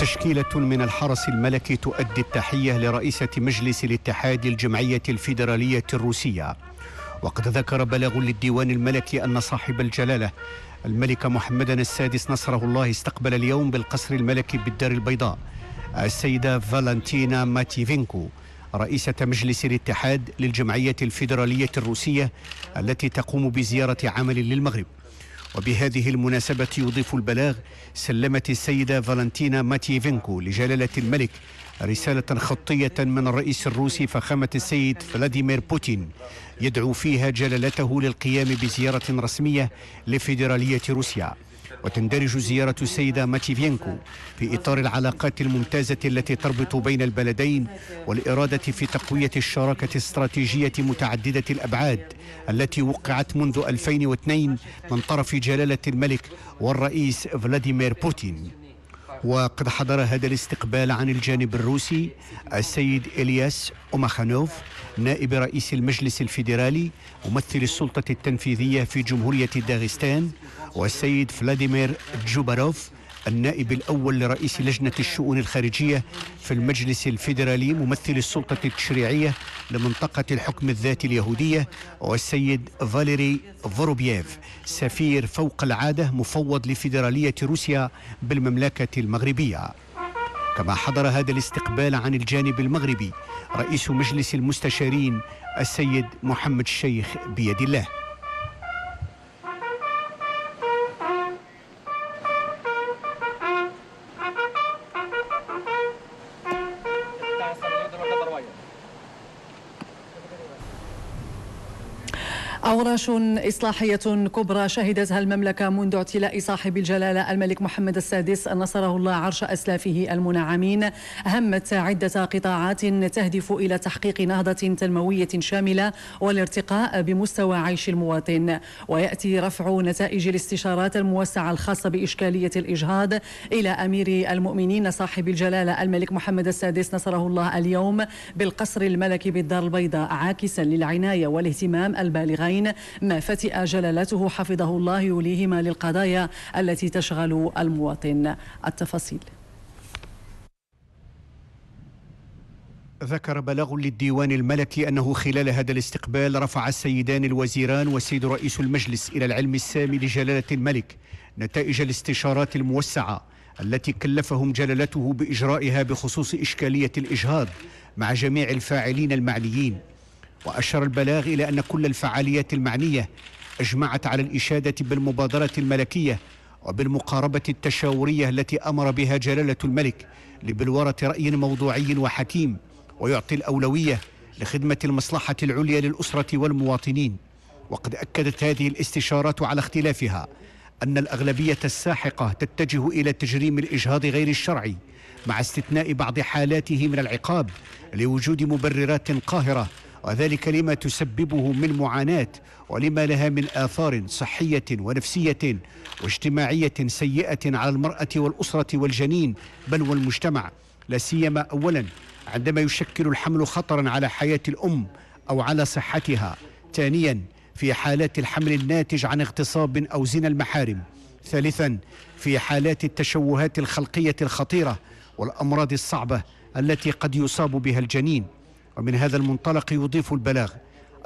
تشكيلة من الحرس الملكي تؤدي التحية لرئيسة مجلس الاتحاد الجمعية الفيدرالية الروسية وقد ذكر بلاغ للديوان الملكي أن صاحب الجلالة الملك محمد السادس نصره الله استقبل اليوم بالقصر الملكي بالدار البيضاء السيدة فالنتينا ماتيفينكو رئيسة مجلس الاتحاد للجمعية الفيدرالية الروسية التي تقوم بزيارة عمل للمغرب وبهذه المناسبة يضيف البلاغ سلمت السيدة فالنتينا ماتيفينكو لجلالة الملك رسالة خطية من الرئيس الروسي فخامة السيد فلاديمير بوتين يدعو فيها جلالته للقيام بزيارة رسمية لفيدرالية روسيا وتندرج زيارة السيدة ماتيفينكو في إطار العلاقات الممتازة التي تربط بين البلدين والإرادة في تقوية الشراكة الاستراتيجية متعددة الأبعاد التي وقعت منذ 2002 من طرف جلالة الملك والرئيس فلاديمير بوتين وقد حضر هذا الاستقبال عن الجانب الروسي السيد إلياس أوماخانوف نائب رئيس المجلس الفيدرالي ممثل السلطة التنفيذية في جمهورية داغستان والسيد فلاديمير جوباروف النائب الأول لرئيس لجنة الشؤون الخارجية في المجلس الفيدرالي ممثل السلطة التشريعية لمنطقة الحكم الذاتي اليهودية والسيد فاليري فوروبييف سفير فوق العادة مفوض لفيدرالية روسيا بالمملكة المغربية كما حضر هذا الاستقبال عن الجانب المغربي رئيس مجلس المستشارين السيد محمد الشيخ بيد الله أوراش إصلاحية كبرى شهدتها المملكة منذ اعتلاء صاحب الجلالة الملك محمد السادس نصره الله عرش أسلافه المنعمين همت عدة قطاعات تهدف إلى تحقيق نهضة تنموية شاملة والارتقاء بمستوى عيش المواطن ويأتي رفع نتائج الاستشارات الموسعة الخاصة بإشكالية الإجهاض إلى أمير المؤمنين صاحب الجلالة الملك محمد السادس نصره الله اليوم بالقصر الملكي بالدار البيضاء عاكسا للعناية والاهتمام البالغين الأربعين ما فتئ جلالته حفظه الله يوليهما للقضايا التي تشغل المواطن التفاصيل ذكر بلاغ للديوان الملكي أنه خلال هذا الاستقبال رفع السيدان الوزيران والسيد رئيس المجلس إلى العلم السامي لجلالة الملك نتائج الاستشارات الموسعة التي كلفهم جلالته بإجرائها بخصوص إشكالية الإجهاض مع جميع الفاعلين المعنيين وأشار البلاغ إلى أن كل الفعاليات المعنية أجمعت على الإشادة بالمبادرة الملكية وبالمقاربة التشاورية التي أمر بها جلالة الملك لبلورة رأي موضوعي وحكيم ويعطي الأولوية لخدمة المصلحة العليا للأسرة والمواطنين وقد أكدت هذه الاستشارات على اختلافها أن الأغلبية الساحقة تتجه إلى تجريم الإجهاض غير الشرعي مع استثناء بعض حالاته من العقاب لوجود مبررات قاهرة وذلك لما تسببه من معاناة ولما لها من آثار صحية ونفسية واجتماعية سيئة على المرأة والأسرة والجنين بل والمجتمع لا سيما أولا عندما يشكل الحمل خطرا على حياة الأم أو على صحتها ثانيا في حالات الحمل الناتج عن اغتصاب أو زنا المحارم ثالثا في حالات التشوهات الخلقية الخطيرة والأمراض الصعبة التي قد يصاب بها الجنين ومن هذا المنطلق يضيف البلاغ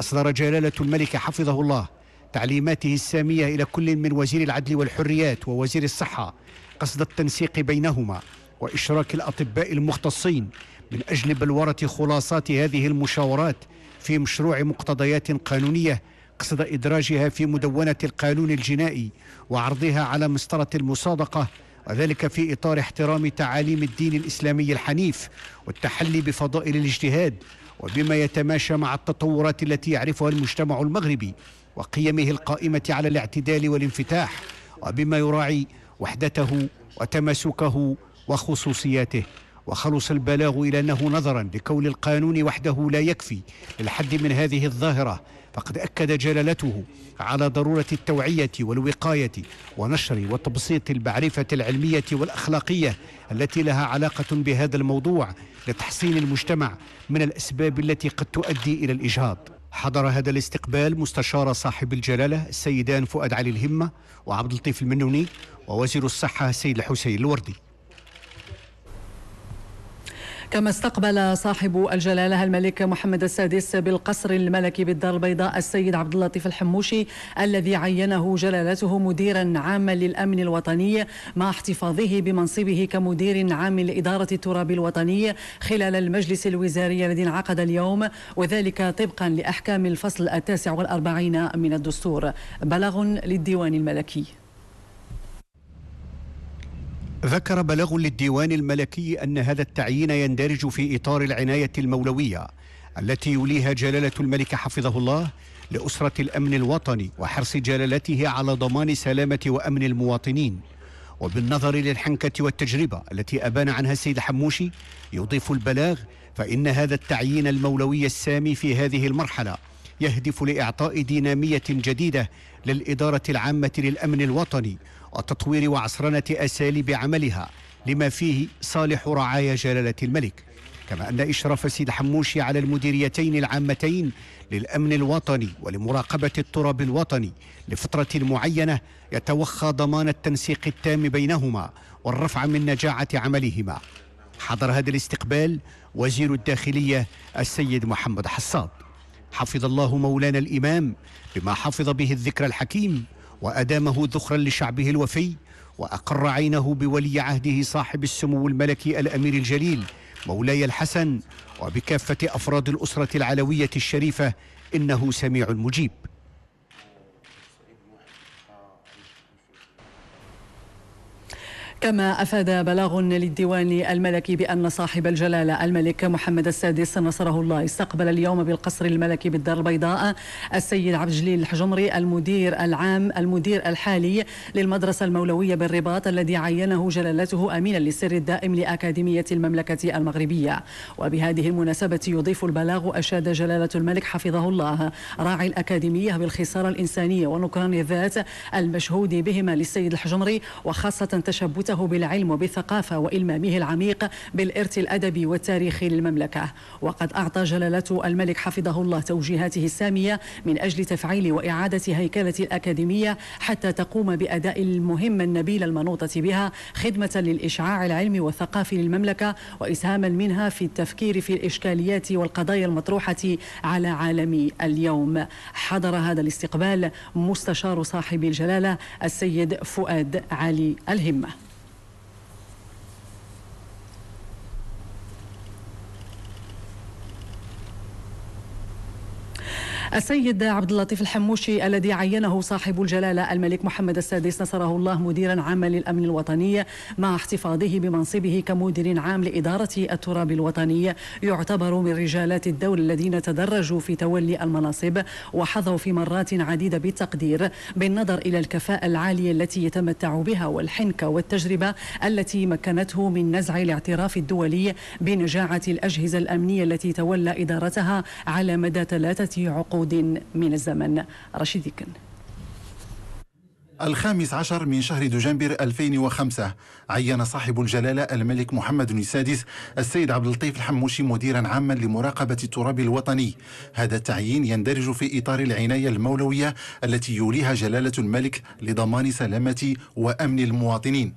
أصدر جلالة الملك حفظه الله تعليماته السامية إلى كل من وزير العدل والحريات ووزير الصحة قصد التنسيق بينهما وإشراك الأطباء المختصين من أجل بلورة خلاصات هذه المشاورات في مشروع مقتضيات قانونية قصد إدراجها في مدونة القانون الجنائي وعرضها على مسطرة المصادقة وذلك في إطار احترام تعاليم الدين الإسلامي الحنيف والتحلي بفضائل الاجتهاد وبما يتماشى مع التطورات التي يعرفها المجتمع المغربي وقيمه القائمة على الاعتدال والانفتاح وبما يراعي وحدته وتماسكه وخصوصياته وخلص البلاغ إلى أنه نظرا لكون القانون وحده لا يكفي للحد من هذه الظاهرة فقد أكد جلالته على ضرورة التوعية والوقاية ونشر وتبسيط المعرفة العلمية والأخلاقية التي لها علاقة بهذا الموضوع لتحصين المجتمع من الأسباب التي قد تؤدي إلى الإجهاض حضر هذا الاستقبال مستشار صاحب الجلالة السيدان فؤاد علي الهمة وعبد اللطيف المنوني ووزير الصحة السيد الحسين الوردي كما استقبل صاحب الجلالة الملك محمد السادس بالقصر الملكي بالدار البيضاء السيد عبد اللطيف الحموشي الذي عينه جلالته مديرا عاما للأمن الوطني مع احتفاظه بمنصبه كمدير عام لإدارة التراب الوطني خلال المجلس الوزاري الذي انعقد اليوم وذلك طبقا لأحكام الفصل التاسع والأربعين من الدستور بلغ للديوان الملكي ذكر بلاغ للديوان الملكي أن هذا التعيين يندرج في إطار العناية المولوية التي يوليها جلالة الملك حفظه الله لأسرة الأمن الوطني وحرص جلالته على ضمان سلامة وأمن المواطنين وبالنظر للحنكة والتجربة التي أبان عنها السيد حموشي يضيف البلاغ فإن هذا التعيين المولوي السامي في هذه المرحلة يهدف لإعطاء دينامية جديدة للإدارة العامة للأمن الوطني وتطوير وعصرنة أساليب عملها لما فيه صالح رعايا جلالة الملك كما أن إشراف سيد حموشي على المديريتين العامتين للأمن الوطني ولمراقبة التراب الوطني لفترة معينة يتوخى ضمان التنسيق التام بينهما والرفع من نجاعة عملهما حضر هذا الاستقبال وزير الداخلية السيد محمد حصاد حفظ الله مولانا الإمام بما حفظ به الذكر الحكيم وأدامه ذخرا لشعبه الوفي وأقر عينه بولي عهده صاحب السمو الملكي الأمير الجليل مولاي الحسن وبكافة أفراد الأسرة العلوية الشريفة إنه سميع مجيب كما أفاد بلاغ للديوان الملكي بأن صاحب الجلالة الملك محمد السادس نصره الله استقبل اليوم بالقصر الملكي بالدار البيضاء السيد عبد الجليل الحجمري المدير العام المدير الحالي للمدرسة المولوية بالرباط الذي عينه جلالته أمينا للسر الدائم لأكاديمية المملكة المغربية وبهذه المناسبة يضيف البلاغ أشاد جلالة الملك حفظه الله راعي الأكاديمية بالخسارة الإنسانية ونكران الذات المشهود بهما للسيد الحجمري وخاصة تشبته نفسه بالعلم وبالثقافة وإلمامه العميق بالإرث الأدبي والتاريخي للمملكة وقد أعطى جلالة الملك حفظه الله توجيهاته السامية من أجل تفعيل وإعادة هيكلة الأكاديمية حتى تقوم بأداء المهمة النبيلة المنوطة بها خدمة للإشعاع العلمي والثقافي للمملكة وإسهاما منها في التفكير في الإشكاليات والقضايا المطروحة على عالم اليوم حضر هذا الاستقبال مستشار صاحب الجلالة السيد فؤاد علي الهمة السيد عبد اللطيف الحموشي الذي عينه صاحب الجلاله الملك محمد السادس نصره الله مديرا عاما للامن الوطني مع احتفاظه بمنصبه كمدير عام لاداره التراب الوطني يعتبر من رجالات الدولة الذين تدرجوا في تولي المناصب وحظوا في مرات عديدة بالتقدير بالنظر إلى الكفاءة العالية التي يتمتع بها والحنكة والتجربة التي مكنته من نزع الاعتراف الدولي بنجاعة الأجهزة الأمنية التي تولى إدارتها على مدى ثلاثة عقود عود من الزمن رشيد كن الخامس عشر من شهر دجنبر 2005 عين صاحب الجلالة الملك محمد السادس السيد عبد اللطيف الحموشي مديرا عاما لمراقبة التراب الوطني هذا التعيين يندرج في إطار العناية المولوية التي يوليها جلالة الملك لضمان سلامة وأمن المواطنين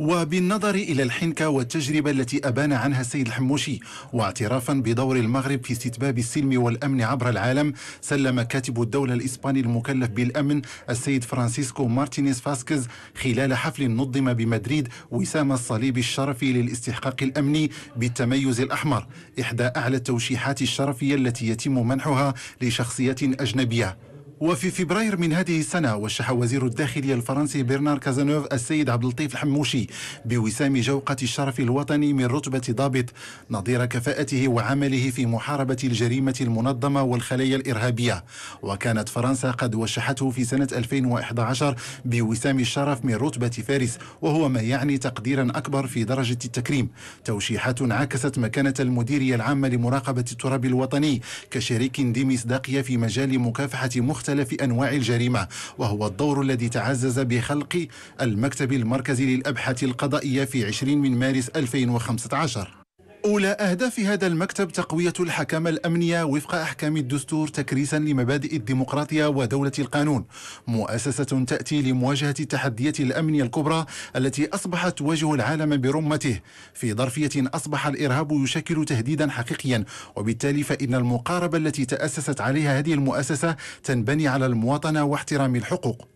وبالنظر إلى الحنكة والتجربة التي أبان عنها السيد الحموشي واعترافا بدور المغرب في استتباب السلم والأمن عبر العالم سلم كاتب الدولة الإسباني المكلف بالأمن السيد فرانسيسكو مارتينيز فاسكيز خلال حفل نظم بمدريد وسام الصليب الشرفي للاستحقاق الأمني بالتميز الأحمر إحدى أعلى التوشيحات الشرفية التي يتم منحها لشخصيات أجنبية وفي فبراير من هذه السنة وشح وزير الداخلية الفرنسي برنار كازانوف السيد عبد اللطيف الحموشي بوسام جوقة الشرف الوطني من رتبة ضابط نظير كفاءته وعمله في محاربة الجريمة المنظمة والخلايا الإرهابية وكانت فرنسا قد وشحته في سنة 2011 بوسام الشرف من رتبة فارس وهو ما يعني تقديرا أكبر في درجة التكريم توشيحات عكست مكانة المديرية العامة لمراقبة التراب الوطني كشريك ذي مصداقية في مجال مكافحة مختلف مختلف أنواع الجريمة وهو الدور الذي تعزز بخلق المكتب المركزي للأبحاث القضائية في 20 من مارس 2015 أولى أهداف هذا المكتب تقوية الحكامة الأمنية وفق أحكام الدستور تكريسا لمبادئ الديمقراطية ودولة القانون مؤسسة تأتي لمواجهة التحديات الأمنية الكبرى التي أصبحت تواجه العالم برمته في ظرفية أصبح الإرهاب يشكل تهديدا حقيقيا وبالتالي فإن المقاربة التي تأسست عليها هذه المؤسسة تنبني على المواطنة واحترام الحقوق